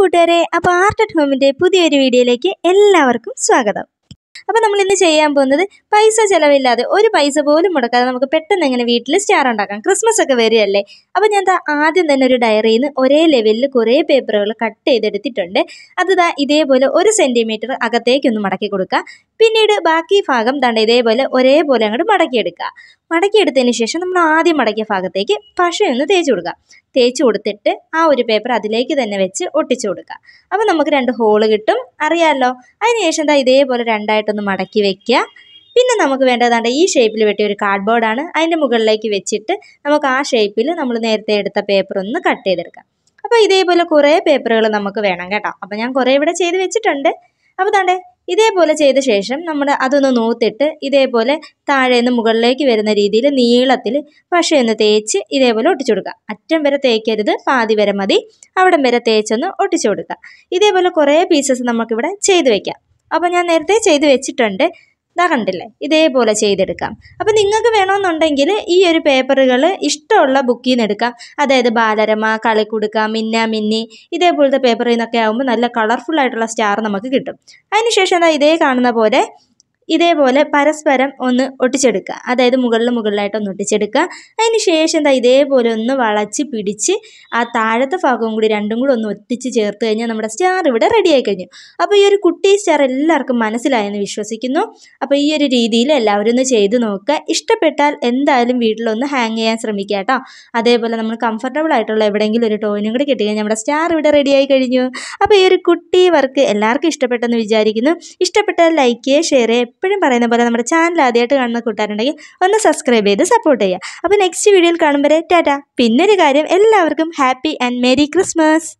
കൂട്ടുകാരെ അപ്പോൾ art at ഹോമിൻ്റെ പുതിയൊരു വീഡിയോയിലേക്ക് എല്ലാവർക്കും സ്വാഗതം അപ്പോൾ നമ്മൾ ഇന്ന് ചെയ്യാൻ പോകുന്നത് പൈസ ചിലവില്ലാതെ ഒരു പൈസ പോലും മുടക്കാതെ നമുക്ക് പെട്ടെന്ന് എങ്ങനെ വീട്ടിൽ സ്റ്റാർ ഉണ്ടാക്കാം ക്രിസ്മസ് ഒക്കെ വരികയല്ലേ അപ്പോൾ ഞാൻ ആദ്യം തന്നെ ഒരു ഡയറിയിൽ നിന്ന് ഒരേ ലെവലിൽ കുറേ പേപ്പറുകൾ കട്ട് ചെയ്തെടുത്തിട്ടുണ്ട് അത് ഇതേപോലെ ഒരു സെൻറ്റിമീറ്റർ അകത്തേക്കൊന്ന് മടക്കി കൊടുക്കുക പിന്നീട് ബാക്കി ഭാഗം തണ്ട ഇതേപോലെ ഒരേപോലെ അങ്ങോട്ട് മടക്കിയെടുക്കുക മടക്കിയെടുത്തതിന് ശേഷം നമ്മൾ ആദ്യം മടക്കിയ ഭാഗത്തേക്ക് പശയൊന്ന് തേച്ച് കൊടുക്കുക തേച്ച് കൊടുത്തിട്ട് ആ ഒരു പേപ്പർ അതിലേക്ക് തന്നെ വെച്ച് ഒട്ടിച്ചു കൊടുക്കുക അപ്പോൾ നമുക്ക് രണ്ട് ഹോള് കിട്ടും അറിയാമല്ലോ അതിനുശേഷം എന്താ ഇതേപോലെ രണ്ടായിട്ടൊന്ന് മടക്കി വെക്കുക പിന്നെ നമുക്ക് വേണ്ടതാണ്ട് ഈ ഷേപ്പിൽ വെട്ടിയ ഒരു കാർഡ്ബോർഡാണ് അതിൻ്റെ മുകളിലേക്ക് വെച്ചിട്ട് നമുക്ക് ആ ഷേപ്പിൽ നമ്മൾ നേരത്തെ എടുത്ത പേപ്പർ ഒന്ന് കട്ട് ചെയ്തെടുക്കാം അപ്പോൾ ഇതേപോലെ കുറേ പേപ്പറുകൾ നമുക്ക് വേണം കേട്ടോ അപ്പോൾ ഞാൻ കുറേ ഇവിടെ ചെയ്ത് വെച്ചിട്ടുണ്ട് അപ്പോൾ താണ്ടേ ഇതേപോലെ ചെയ്ത ശേഷം നമ്മൾ അതൊന്ന് നൂത്തിട്ട് ഇതേപോലെ താഴെ നിന്ന് മുകളിലേക്ക് വരുന്ന രീതിയിൽ നീളത്തിൽ പശയൊന്ന് തേച്ച് ഇതേപോലെ ഒട്ടിച്ചു കൊടുക്കുക അറ്റം വരെ തേക്കരുത് പാതി വരെ മതി അവിടം വരെ തേച്ചൊന്ന് ഒട്ടിച്ചു കൊടുക്കുക ഇതേപോലെ കുറേ പീസസ് നമുക്കിവിടെ ചെയ്ത് വയ്ക്കാം അപ്പോൾ ഞാൻ നേരത്തെ ചെയ്ത് വെച്ചിട്ടുണ്ട് ഇതാ കണ്ടില്ലേ ഇതേപോലെ ചെയ്തെടുക്കാം അപ്പോൾ നിങ്ങൾക്ക് വേണമെന്നുണ്ടെങ്കിൽ ഈ ഒരു പേപ്പറുകൾ ഇഷ്ടമുള്ള ബുക്കിൽ നിന്ന് എടുക്കാം അതായത് ബാലരമ കളിക്കുടുക്ക മിന്ന മിന്നി ഇതേപോലത്തെ പേപ്പറിൽ നിന്നൊക്കെ ആകുമ്പോൾ നല്ല കളർഫുൾ ആയിട്ടുള്ള സ്റ്റാർ നമുക്ക് കിട്ടും അതിനുശേഷം ഇതാ ഇതേ കാണുന്ന പോലെ ഇതേപോലെ പരസ്പരം ഒന്ന് ഒട്ടിച്ചെടുക്കുക അതായത് മുകളിൽ മുകളിലായിട്ട് ഒന്ന് ഒട്ടിച്ചെടുക്കുക അതിന് ശേഷം എന്താ ഇതേപോലെ ഒന്ന് വളച്ച് പിടിച്ച് ആ താഴത്തെ ഭാഗവും കൂടി രണ്ടും കൂടി ഒന്ന് ഒട്ടിച്ച് ചേർത്ത് കഴിഞ്ഞാൽ നമ്മുടെ സ്റ്റാർ ഇവിടെ റെഡിയായി കഴിഞ്ഞു അപ്പോൾ ഈ ഒരു കുട്ടി സ്റ്റാർ എല്ലാവർക്കും മനസ്സിലായെന്ന് വിശ്വസിക്കുന്നു അപ്പോൾ ഈ ഒരു രീതിയിൽ എല്ലാവരും ഒന്ന് ചെയ്ത് നോക്കുക ഇഷ്ടപ്പെട്ടാൽ എന്തായാലും വീട്ടിലൊന്ന് ഹാങ് ചെയ്യാൻ ശ്രമിക്കുക കേട്ടോ അതേപോലെ നമ്മൾ കംഫർട്ടബിൾ ആയിട്ടുള്ള എവിടെയെങ്കിലും ഒരു ടോയിനും കൂടി കിട്ടി കഴിഞ്ഞാൽ നമ്മുടെ സ്റ്റാർ ഇവിടെ റെഡിയായി കഴിഞ്ഞു അപ്പോൾ ഈ ഒരു കുട്ടി വർക്ക് എല്ലാവർക്കും ഇഷ്ടപ്പെട്ടെന്ന് വിചാരിക്കുന്നു ഇഷ്ടപ്പെട്ടാൽ ലൈക്ക് ചെയ്യുക ഷെയർ ചെയ്യുക എപ്പോഴും പറയുന്ന പോലെ നമ്മുടെ ചാനൽ ആദ്യമായിട്ട് കാണുന്ന കൂട്ടുകാരുണ്ടെങ്കിൽ ഒന്ന് സബ്സ്ക്രൈബ് ചെയ്ത് സപ്പോർട്ട് ചെയ്യുക അപ്പോൾ നെക്സ്റ്റ് വീഡിയോയിൽ കാണുമ്പോൾ ടാറ്റ പിന്നൊരു കാര്യം എല്ലാവർക്കും ഹാപ്പി ആൻഡ് മേരി ക്രിസ്മസ്